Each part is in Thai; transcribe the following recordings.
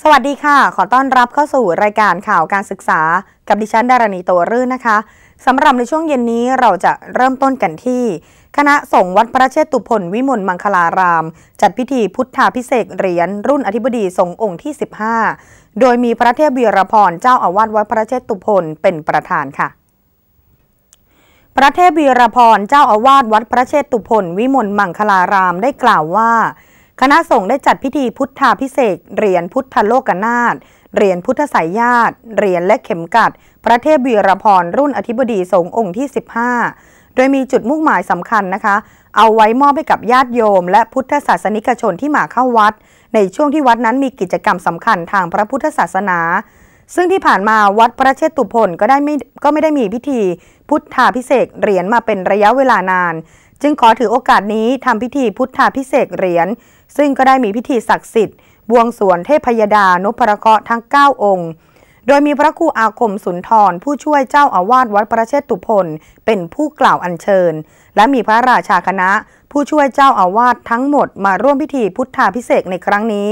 สวัสดีค่ะ ขอต้อนรับเข้าสู่รายการข่าวการศึกษากับดิฉันดารณีโตรื่นนะคะ สำหรับในช่วงเย็นนี้เราจะเริ่มต้นกันที่ คณะสงฆ์วัดพระเชตุพนวิมลมังคลาราม จัดพิธีพุทธาพิเศษเหรียญรุ่นอธิบดีสงฆ์องค์ที่ 15 โดยมีพระเทพบีรพรเจ้าอาวาสวัดพระเชตุพนเป็นประธานค่ะพระเทพบีรพรเจ้าอาวาสวัดพระเชตุพนวิมลมังคลารามได้กล่าวว่าคณะสงฆ์ได้จัดพิธีพุทธาพิเศษเหรียญพุทธโลกนาถเหรียญพุทธสายญาติเหรียญและเข็มกัดพระเทพวีรพรรุ่นอธิบดีสงฆ์องค์ที่ 15 โดยมีจุดมุ่งหมายสำคัญนะคะเอาไว้มอบให้กับญาติโยมและพุทธศาสนิกชนที่มาเข้าวัด ในช่วงที่วัดนั้นมีกิจกรรมสำคัญทางพระพุทธศาสนา ซึ่งที่ผ่านมาวัดพระเชตุพนก็ได้ไม่ก็ไม่ได้มีพิธีพุทธาพิเศษเหรียญมาเป็นระยะเวลานานจึงขอถือโอกาสนี้ทำพิธีพุทธาพิเศษเหรียญ ซึ่งก็ได้มีพิธีศักดิ์สิทธิ์ บวงสวนเทพยดานพประเคราะห์ทั้ง 9 องค์ โดยมีพระครูอาคมสุนทรผู้ช่วยเจ้าอาวาสวัดประเชตุพนเป็นผู้กล่าวอัญเชิญ และมีพระราชาคณะผู้ช่วยเจ้าอาวาสทั้งหมดมาร่วมพิธีพุทธาพิเศษในครั้งนี้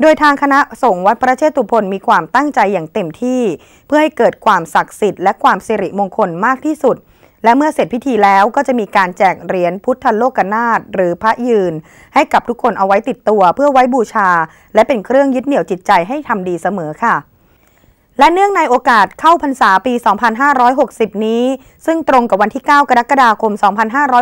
โดยทางคณะสงฆ์วัดพระเชตุพนมีความตั้งใจอย่างเต็มที่ เพื่อให้เกิดความศักดิ์สิทธิ์และความสิริมงคลมากที่สุดและเมื่อเสร็จพิธีแล้วก็จะมีการแจกเหรียญพุทธโลกนาถหรือพระยืน ให้กับทุกคนเอาไว้ติดตัวเพื่อไว้บูชา และเป็นเครื่องยึดเหนี่ยวจิตใจให้ทำดีเสมอค่ะและเนื่องในโอกาสเข้าพรรษาปี 2560 นี้ ซึ่งตรงกับวันที่ 9กรกฎาคม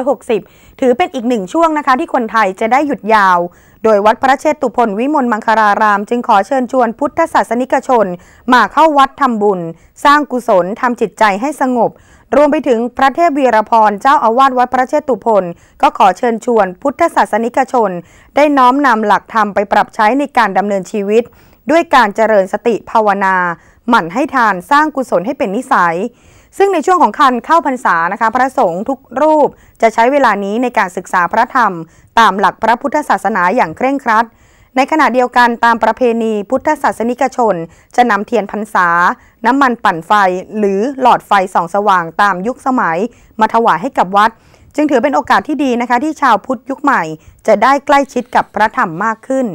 2560 ถือเป็นอีกหนึ่งช่วงนะคะที่คนไทยจะได้หยุดยาว โดยวัดพระเชตุพนวิมลมังคารารามจึงขอเชิญชวนพุทธศาสนิกชน มาเข้าวัดทำบุญ สร้างกุศลทำจิตใจให้สงบ รวมไปถึงพระเทพวีรพรเจ้าอาวาสวัดพระเชตุพนก็ขอเชิญชวน พุทธศาสนิกชน ได้น้อมนำหลักธรรมไปปรับใช้ในการดำเนินชีวิต ด้วยการเจริญสติภาวนาหมั่นให้ทานสร้างกุศลให้เป็นนิสัย ซึ่งในช่วงของคันเข้าพรรษานะคะ พระสงฆ์ทุกรูปจะใช้เวลานี้ในการศึกษาพระธรรม ตามหลักพระพุทธศาสนาอย่างเคร่งครัด ในขณะเดียวกันตามประเพณีพุทธศาสนิกชน จะนำเทียนพรรษา น้ำมันปั่นไฟหรือหลอดไฟส่องสว่างตามยุคสมัย มาถวายให้กับวัด จึงถือเป็นโอกาสที่ดีนะคะ ที่ชาวพุทธยุคใหม่ จะได้ใกล้ชิดกับพระธรรมมากขึ้น